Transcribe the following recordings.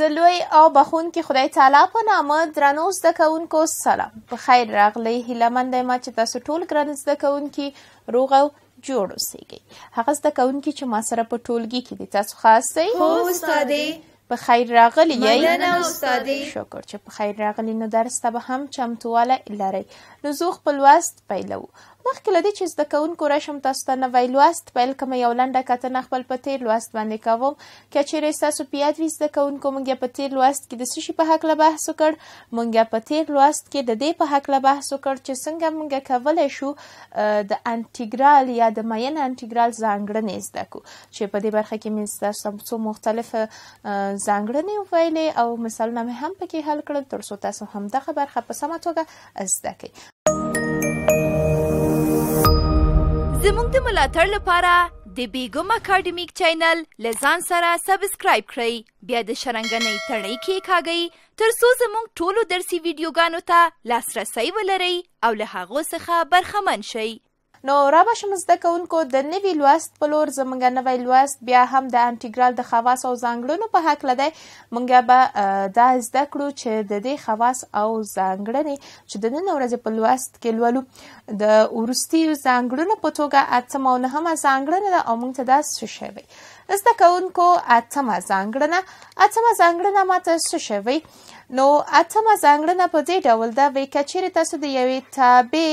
د لوی او بخونکي خدای تعالی په نامه درنو زده کوونکو سلام په خیر راغلی هیله مند یم چې تاسو ټول ګران زده کوونکي روغ او جوړ اوسئ هغه زده کوونکي چې ما سره په ټولګي کې دي تاسو خاص دی هو استادې په خیر راغلی یی شکر چې په خیر راغلی نو درس ته به هم چمتواله لرئ نو زه خپل وست پیلو مخکې له دې چې زده کوونکو راشم تاسو ته نوی لوست پیل کوم یو لنډه کتنه خپل په تیر لوست باندې کوم که چیرې ستاسو په یاد وي زده کوونکو موږ په تیر لوست کې د څه شي په هکله بحث وکړ موږ په تیر لوست کې د دې په هکله بحث وکړ چې څنګه موږ کولی شو د انټیګرال یا د معین انټیګرال ځانګړنې زده کړو چې په دې برخه کې مې ستاسو څو مختلف ځانګړنې وویلې او مثالونه مې هم پکې حل کړل تر څو تاسو هم دغه برخه په سمه توګه زده کړئ زموږ د ملاتړ لپاره د بیګم اکاډمیک چینل لزان سره سبسکرایب کړئ بیا د شرنګنۍ تڼۍ کې کاږئ ترڅو زموږ ټولو درسي ویډیوګانو ته لاسرسی ولرئ او له هغو څخه برخمن شئ نو را به شم زده کوونکو د نوي لوست په لور زمونږ نوی لوست بیا هم د انټیګرال د خواص او ځانګړنو په هکله دی مونږ به دا زده کړو چې د دې خواص او ځانګړنې چې د نن ورځې په لوست کې لولو د ورستي ځانګړنو په توګه اتم او نهمه ځانګړنه ده او مونږ ته دا څه شوی زده کوونکو اتمه ځانګړنه اتمه ځانګړنه ماته څه شوی نو اتمه ځانګړنه په دې ډول ده وي کچېرې تاسو د یوې تابع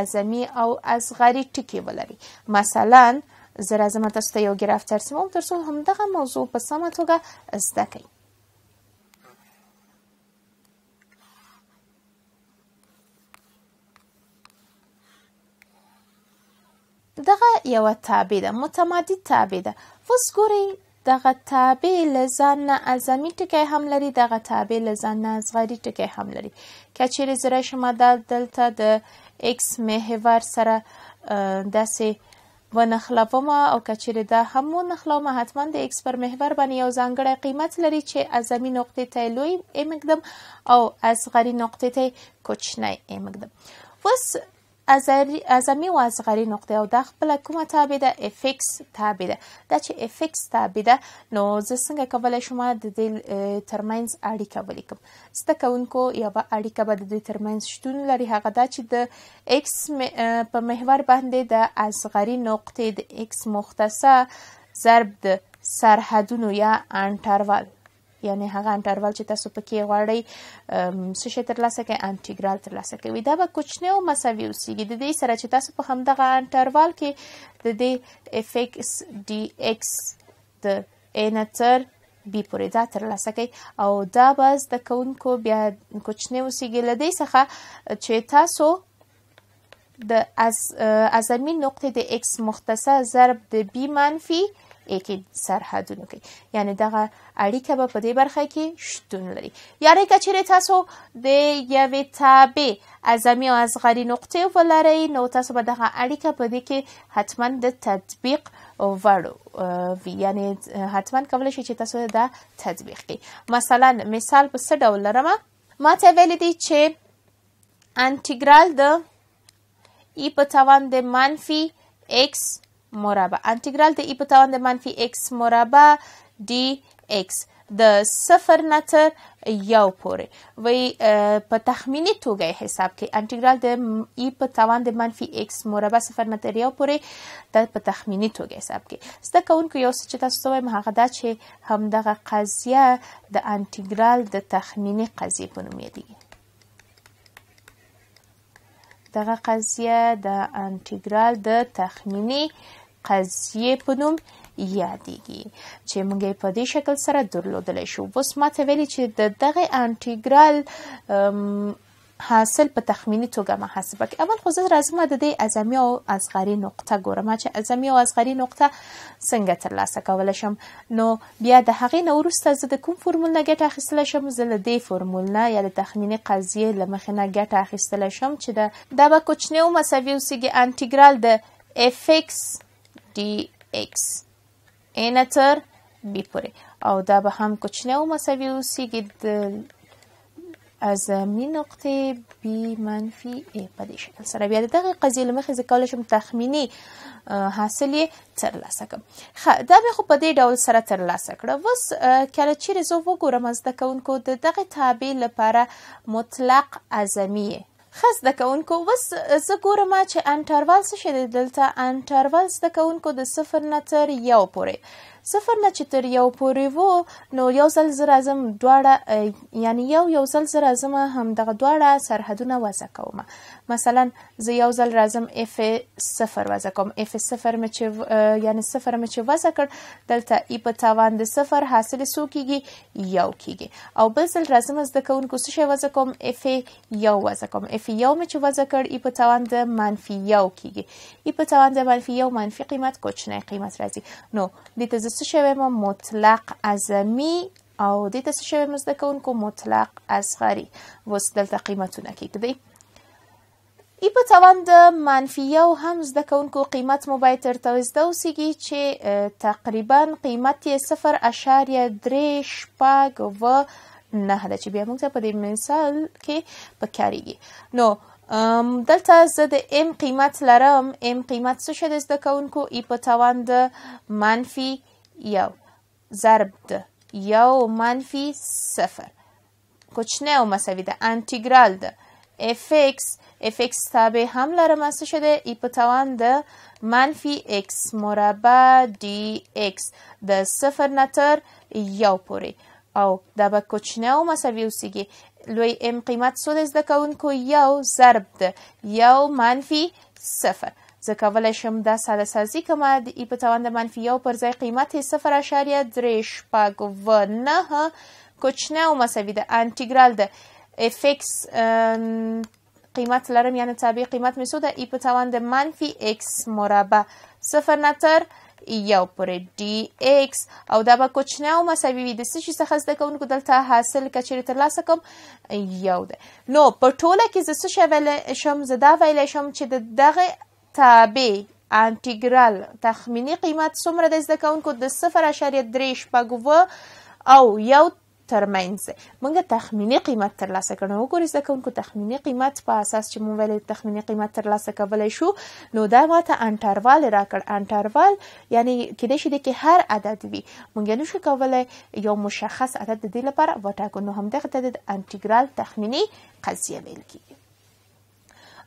اعظمي او اصغري ټکي ولري مثلا زه راځم تاسو ته یو ګراف ترسیموم تر څو همدغه موضوع په سمه توګه زده کړئ دغه یوه تابع ده متمادي تابع ده اوس ګورئ دغه تابع له ځان نه اعظمي ټکی هم لري دغه تابع له ځان نه اصغري ټکی هم لري که چیرې زه راشم دا دلته د اکس محور سره داسې ونخلومه او که چیرې دا هم ونخلومه حتما د اکس پر محور باندې یو ځانګړی قیمت لري چې اعظمي نقطې ته لوی ام مقدم او اصغري نقطې ته کوچنی ام مقدم اوس اعظمي او اصغري نقطه او دا خپل کومه تابع ده افکس تابع ده دا چې افکس تابع ده نو زه څنګه کولای شم د دې ترمنز اړیکه ولیکم زده کوونکو یا به اړیکه به د دې ترمنز شتون لري هغه دا چې د اکس په محور باندې د اصغري نقطې د اکس مختصه ضرب د سرحدونو یا انټرول یعنی هغه انټرول چې تاسو پکې غواړئ څه شی ترلاسه کوئ انټیګرال ترلاسه کوي دا به کوچنی او مساوي اوسیږي د دې سره چې تاسو په همدغه انټرول کې د دې اف ایکس ډي ایکس د انټر بي پورې دا ترلاسه کوي او دا به زده کوونکو بیا کوچنی اوسیږي له دې څخه چې تاسو د از ازمي نقطې د x مختصه ضرب د b منفي ایکی سرحدونو کې یعنی دغه اړیکه به په دې برخه کې شتون لري یاره کچره تاسو د یوې تابع اعظمی او اصغری نقطې ولرئ نو تاسو به دغه اړیکه په دې کې حتما د تطبیق وړ وی یعنی حتما کولای شي چې تاسو دا تطبیق کړئ مثلا مثال په څه ډول لرمه ما ته ویل دي چې انټیګرال د ای په توان د منفي x مربع انټیګرال د ای e په توان د منفي x مربع dx د صفر نه تر یو پورې وی په تخمینی توګه حساب کې انټیګرال د ای e په توان د منفي x مربع صفر نه تر یو پورې د په تخمینی توګه حساب کې زده کوونکو یو څه چې تاسو وایم هغه دا چې همدغه قضیه د انټیګرال د تخمینی قضیه په نوم یادیږي دغه قضیه د انټیګرال د تخمینی قضیه په نوم یادیږي چې موږ یې په دې شکل سره درلودلی شو اوس ماته ویلي چې د دغه انټیګرال حاصل په تخمینی توګه محاسبه کوي اول خو زه راځم د دې اعظمي او اصغري نقطه ګورم چې اعظمي او اصغري نقطه څنګه ترلاسه کولی شم نو بیا د هغې نه وروسته زه د کوم فرمول نه ګټه اخیستلی شم زه له دې فرمول نه یا د تخمیني قضیې له مخې نه ګټه اخیستلی شم چې د دا به کوچنیو مساوي اوسیږي انټیګرال د افکس dx a نه تر b پورې او دا به هم کوچنی او مساوي اوسیږي د ازمي نقطې b منفي a په دې شکل سره بیا د دغه قضیې له مخې زه کولی شم تخمیني حاصل یې ترلاسه کړم ښه دا مې خو په دې ډول سره ترلاسه کړه اوس کله چیرې زه وګورم زده کوونکو د دغه تابع لپاره مطلق ازمي ښه زده کوونکو اوس زه ګورم چې انټرول څه شی دی دلته انټرول زده کوونکو د صفر نه تر یو پورې صفر نه چې تر یو پورې وو نو یو ځل زه راځم دواړه یعنی یو یو ځل زه راځم همدغه دواړه سرحدونه وضع کوم مثلا زه یو ځل راځم اف صفر وضع کوم اف صفر مې چې یعنی صفر مې چې وضع کړ دلته ای e په توان د صفر حاصل سو کیږي یو کیږي او بل ځل راځم زده کوونکو څه شی وضع کوم اف یو وضع کوم اف یو مې چې وضع کړ ای e په توان د منفي یو کیږي ای e په توان د منفي یو منفي قیمت کوچنی قیمت راځي نو د تزه څه شوی مو مطلق اعظمي او دې ته څه شوی مو زده کوونکو مطلق اصغري اوس دلته قیمتونه کیږدئ ای په توان د منفي یو هم زده کوونکو قیمت مو باید ترته زده اوسیږي چې تقریبا قیمت یې صفر اشاریه درې شپږ و نهه ده چې بیا موږ ته په دې مثال کې پکارېږي نو ام دلته زه د ام قیمت لرم ام قیمت څه شی د زده کوونکو ای په توان د منفي یو ضرب د یو منفی صفر کوچنه او مساوی ده انتیگرال ده اف اکس اف اکس تابع هم لره مسته شده ای په توان د منفی اکس مربع دی اکس د صفر نه تر یو پورې او دا به کوچنه او مساوي اوسیږي لوی ام قیمت څو د زده کوونکو یو ضرب ده یو منفی صفر زه کولی شم دا ساده سازي کمه د ای په توان د منفي یو پر ځای قیمت یې صفر اعشاریه درې شپږ و نهه کوچنی او مساوي د انټیګرال د اف اکس قیمت لرم یعنې طبیعي قیمت مې څو ده ای په توان د منفي اکس مربع صفر نه تر یو پورې ډي ایکس او دا به کوچنی او مساوي وي د څه شي څخه زده کوونکو دلته حاصل که چیرې ترلاسه کوم یو دی نو په ټوله کې زه څه شی ویلی شم زه دا ویلی شم چې د دغه تابع انټیګرال تخمینی قیمت څومره د زده کوونکو د 0.3 او یو ترمنځ موږ تخمینی قیمت ترلاسه کړو وګورئ زده کوونکو تخمینی قیمت په اساس چې موږ ویل تخمینی قیمت ترلاسه کولای شو نو دا ماته انټروال راکړ انټروال یعنی کله شي د هر عدد وي موږ نشو کولای یو مشخص عدد د دې لپاره وټاکو نو همدغه د انټیګرال تخمینی قضیه ویل کیږي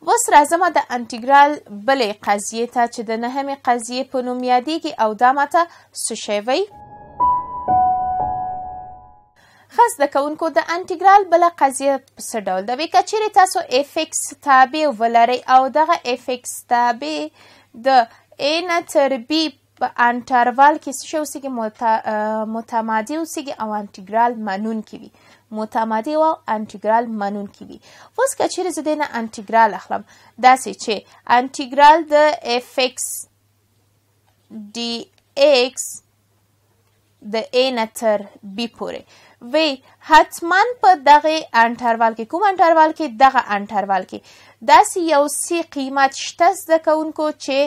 اوس راځم د انټیګرال بلې قضیې ته چې د نهمې قضیې په نوم یادیږي او دا ماته څه شی ښه زده کوونکو د انټیګرال بله قضیه په څه ډول ده وي که چیرې تاسو اف ایکس تابع ولرئ او دغه اف ایکس تابع د ا نه تر بي په انټروال کې څه شی اوسیږي متمادي اوسیږي او انټیګرال منونکي وي متمادي او انټیګرال منونکي وي اوس که چیرې زه دې نه انټیګرال اخلم داسې چې انټیګرال د اف ایکس ډي ایکس د ا نه تر بي پورې وی حتما په دغه انټروال کې کوم انټروال کې دغه انټروال کې داسې یو سی قیمت شته زده کوونکو چې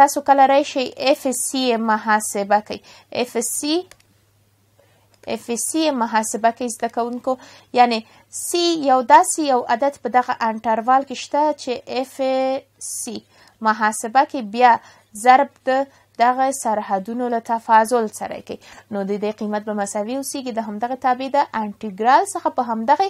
تاسو کله راشئ اف سی محاسبه کوي اف سی اف سی محاسبه کې زده کوونکو یعنی سی یو داسې یو عدد په دغه انټروال کې شته چې اف سی محاسبه کې بیا ضرب د دغه سرحدونو له تفاضل سره کوي نو د دې قیمت به مساوي اوسیږي د همدغه تابع د انټیګرال څخه په همدغه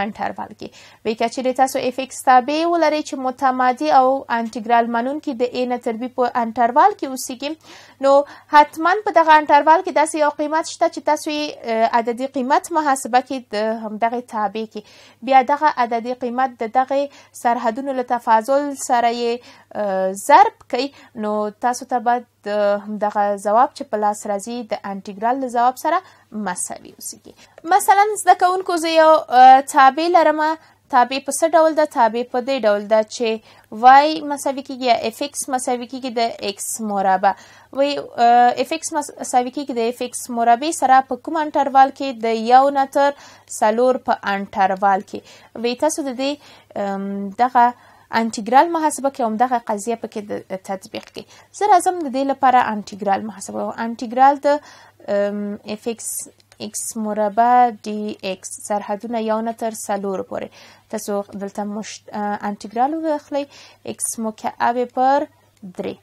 انټرول کې وایي که چیرې تاسو اف ایکس تابع ولرئ چې متمادي او انټیګرال منونکي د ا نه تر بي په انټرول کې اوسیږي نو حتما په دغه انټروال کې داسې یو قیمت شته چې تاسو یې عددي قیمت محاسبه کې د همدغه تابع کې بیا دغه عددي قیمت د دغه سرحدونو له تفاضل سره یې ضرب کوي نو تاسو ته به د همدغه ځواب چې په لاس راځي د انټیګرال له ځواب سره مساوي اوسیږي مثلا زده کوونکو زه یو تابع لرمه تابع په څه ډول ده تابع په دې ډول ده چې y مساوي کیږي یا fx مساوي کیږي د x مربع وی fx مساوي کیږي د fx مربع سره په کوم انټروال کې د یو نه تر څلور په انټروال کې وی تاسو د دې دغه انټیګرال محاسبه کې هم دغه قضیه پکې تطبیق کی زه راځم د دې لپاره انټیګرال محاسبه انټیګرال د افکس ایکس مربع ډي ایکس سرحدونه یو نه تر څلور پورې تاسو دلته مشت... انټیګرال واخلئ ایکس مکعب پر درې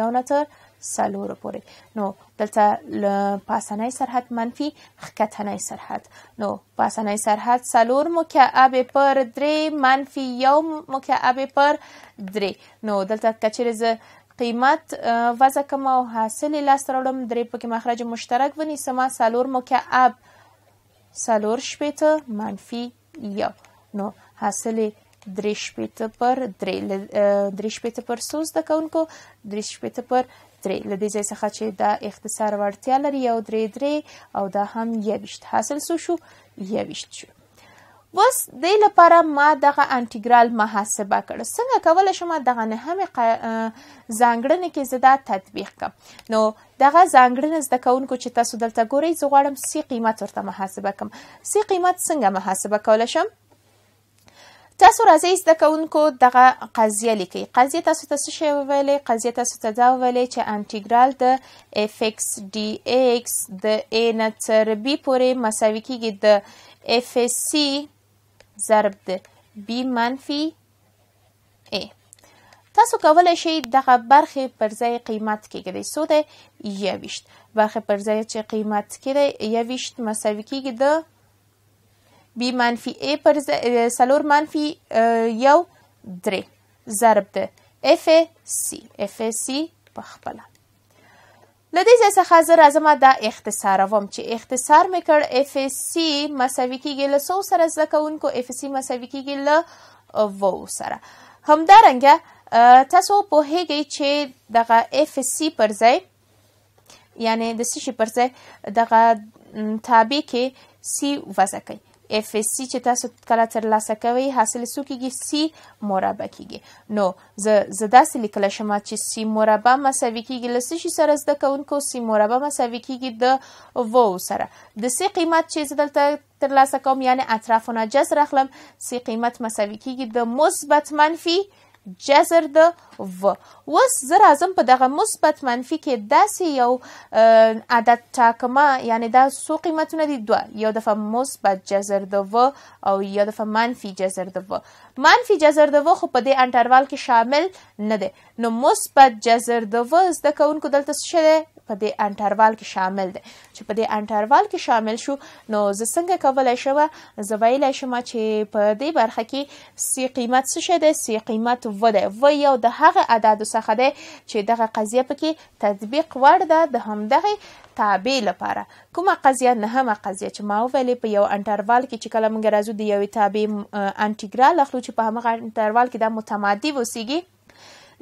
یو نه تر څلور پورې نو دلته په اسانۍ سرحد منفي ښکتنۍ سرحد نو په اسانۍ سرحد څلور مکعب پر درې منفي یو مکعب پر درې نو دلته که چیرې زه قیمت وضع کوم او حاصل لاس راوړم درې پکې مخرج مشترک ونیسم سالور مکعب سالور شپېته منفي یو نو حاصل درې شپېته پر درې شپېته پر څو زده کوونکو درې شپېته پر درې له دې ځای څخه چې دا اختصار وړتیا لري یو درې درې او دا هم یویشت حاصل څه شو یویشت شو اوس دې لپاره ما دغه انټیګرال محاسبه کړ څنګه کولی شم دغه نهمې ځانګړنې کې زه دا تطبیق کړم نو دغه ځانګړنه زده کوونکو چې تاسو دلته ګورئ زه غواړم سی قیمت ورته محاسبه کړم سی قیمت څنګه محاسبه کولی شم تاسو راځي زده کوونکو دغه قضیه لیکي قضیه تاسو ته څه شی ویلې قضیه تاسو ته دا ویلې چې انټیګرال د اف ایکس ډي ایکس د ا نه تر بي پورې مساوي کیږي د اف اس سی ضرب د b منفي a تاسو کولای شئ دغه برخې پر ځای قیمت کېږدئ څو دی یویشت برخې پر ځای چې قیمت کېدی یویشت مساوي کېږي د b منفي a پر ځای څلور منفي یو درې ضرب د افc افc په خپله لدې ځای څخه زه راځم دا اختصاروم چې اختصار مې کړ اف اس سی مساوي کیږي له سو سره زده کوونکو اف اس سی مساوي کیږي له وو سره همدارنګه تاسو پوهیږئ چې دغه اف اس سی پر ځای یعنی د سشي پر ځای دغه تابع کې سی وضع کوي اف اس سی چې تاسو کله تر لاسه کوئ حاصل سو کیږي سی مربع کیږي نو زه زه داسې لیکل شم چې سی مربع مساوي کیږي لسی شي سره زده کوونکو سی مربع مساوي کیږي د وو سره د سی قیمت چې زه دلته تر لاسه کوم یعنی اطرافونه جذر اخلم سی قیمت مساوي کیږي د مثبت منفي جزر د و وس زه راځم په دغه مثبت منفي کې داسې یو عدد ټاکما یعنی دا څو قیمتونه دي دوه یو دفعه مثبت جزر د و او یو دفعه منفي جزر د و منفي جزر د و خو په دې انټروال کې شامل نه دی نو مثبت جزر د و زده کوونکو دلته څه دی په دې انټروال کې شامل دی چې په دې انټروال کې شامل شو نو زه څنګه کولای شم زه ویلی شم چې په دې برخه کې سی قیمت څه شی دی سی قیمت و دی و یو د هغه اعدادو څخه دی چې دغه قضیه پکې تطبیق وړ ده د همدغې تابع لپاره کومه قضیه نهمه قضیه چې ما ویلې په یو انټروال کې چې کله موږ راځو د یوې تابع انټیګرال اخلو چې په همغه انټروال کې دا متمادي وسیږي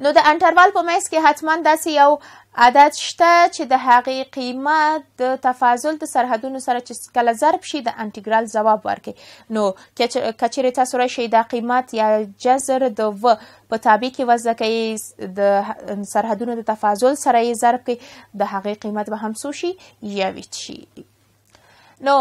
نو د انټروال په مېس کې حتما داسې یو عدد شته چې د هغې قیمت د تفاضل د سرحدونو سره چې کله ضرب شي د انټیګرال ځواب ورکړي نو کچېرې تاسو راشئ دا قیمت یا جذر د و په تابع کې وضع کوي د سرحدونو د تفاضل سره یې ضرب کوي د هغې قیمت به هم څو شي یویت شي نو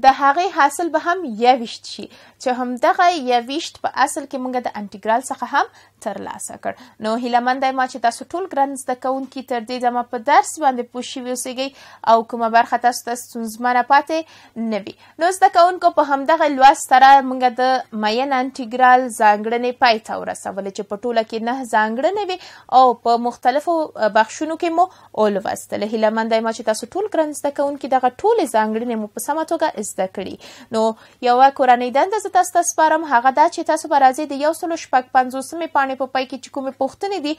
د هغې حاصل به هم یويشت شي چې همدغه یويشت په اصل کې موږ د انټیګرال څخه هم ترلاسه کړ نو هیله مند یم چې تاسو ټول ګران زده کوونکي تر دې دمه په درس باندې پوه شوي اوسئ او کومه برخه تاسو ته ستونزمنه پاتې نه وي نو زده کوونکو په همدغه لوست سره موږ د مین انټیګرال ځانګړنې پای ته ورسولې چې په ټوله کې نه ځانګړنې وي او په مختلفو بخشونو کې مو اول وستله هیله مند یم چې تاسو ټول ګران زده کوونکي دغه ټولې ځانګړنې مو په سمه توګه زده کړي نو یو کورنۍ دنده زه تاسو ته سپارم هغه دا چې تاسو به راځي د یو سلو شپږ پنځوسمې پاڼې په پای کې چې کومې پوښتنې دي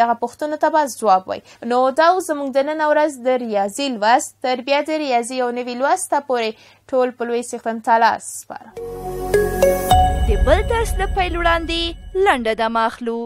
دغه پوښتنو ته به ځواب وای نو دا زموږ د نن ورځ د ریاضي لوست تربیه د ریاضي او نوي لوست ته پورې ټول په لوی سیخن تعالی سپارم د بل درس نه پیل وړاندې لنډه د ماخلو